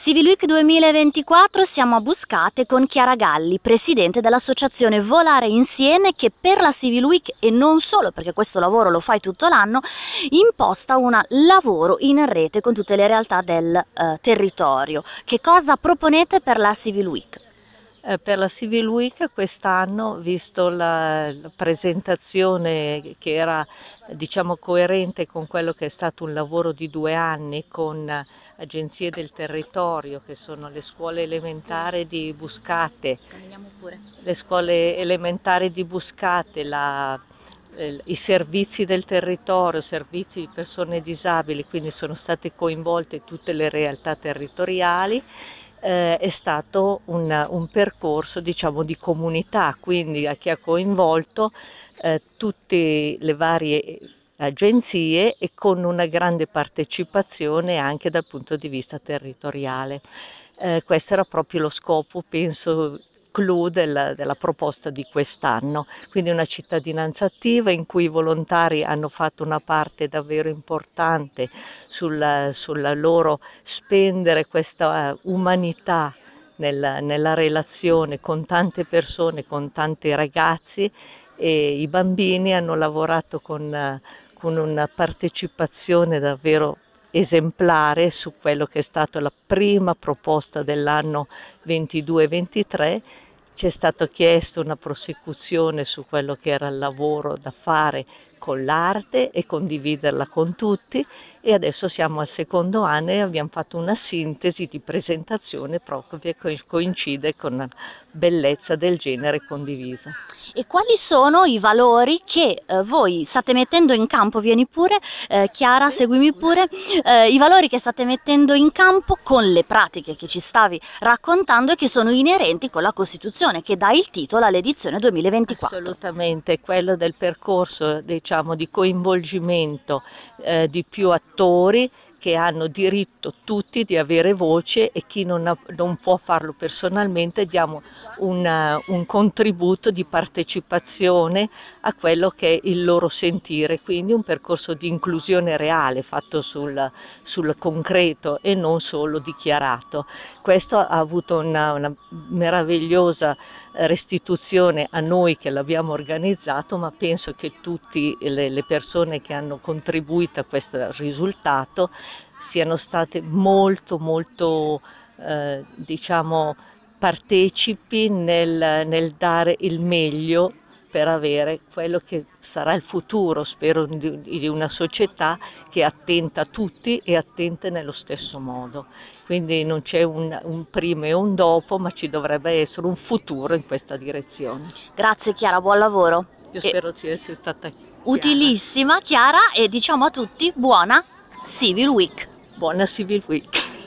Civil Week 2024 siamo a Buscate con Chiara Galli, presidente dell'associazione Volare Insieme che per la Civil Week e non solo perché questo lavoro lo fai tutto l'anno, imposta un lavoro in rete con tutte le realtà del eh, territorio. Che cosa proponete per la Civil Week? Eh, per la Civil Week quest'anno, visto la, la, presentazione che era diciamo, coerente con quello che è stato un lavoro di due anni con agenzie del territorio che sono le scuole elementari di Buscate, le scuole elementari di Buscate, la, eh, i servizi del territorio, servizi di persone disabili, quindi sono state coinvolte tutte le realtà territoriali eh, è stato un, un, percorso diciamo di comunità, quindi a chi ha coinvolto eh, tutte le varie agenzie e con una grande partecipazione anche dal punto di vista territoriale. Eh, questo era proprio lo scopo, penso, clou della, della proposta di quest'anno, quindi una cittadinanza attiva in cui i volontari hanno fatto una parte davvero importante sul, sul loro spendere questa eh, umanità nella, nella relazione con tante persone, con tanti ragazzi e i bambini hanno lavorato con, con una partecipazione davvero esemplare su quello che è stata la prima proposta dell'anno 22-23 ci è stato chiesto una prosecuzione su quello che era il lavoro da fare con l'arte e condividerla con tutti e adesso siamo al secondo anno e abbiamo fatto una sintesi di presentazione proprio che coincide con la bellezza del genere condivisa. E quali sono i valori che eh, voi state mettendo in campo? Vieni pure, eh, Chiara, seguimi pure. Eh, I valori che state mettendo in campo con le pratiche che ci stavi raccontando e che sono inerenti con la Costituzione che dà il titolo all'edizione 2024. Assolutamente, quello del percorso dei diciamo, di coinvolgimento eh, di più attori che hanno diritto tutti di avere voce e chi non, ha, non può farlo personalmente diamo una, eh, un contributo di partecipazione a quello che è il loro sentire, quindi un percorso di inclusione reale fatto sul, sul concreto e non solo dichiarato. Questo ha avuto una, una meravigliosa eh, restituzione a noi che l'abbiamo organizzato, ma penso che tutte le, le persone che hanno contribuito a questo risultato siano state molto molto eh, diciamo partecipi nel, nel dare il meglio per avere quello che sarà il futuro, spero, di, una società che è attenta a tutti e attente nello stesso modo. Quindi non c'è un, un prima e un dopo, ma ci dovrebbe essere un futuro in questa direzione. Grazie Chiara, buon lavoro. Io e spero di essere stata chiara. utilissima Chiara e diciamo a tutti buona Civil Week. Buona Civil Week!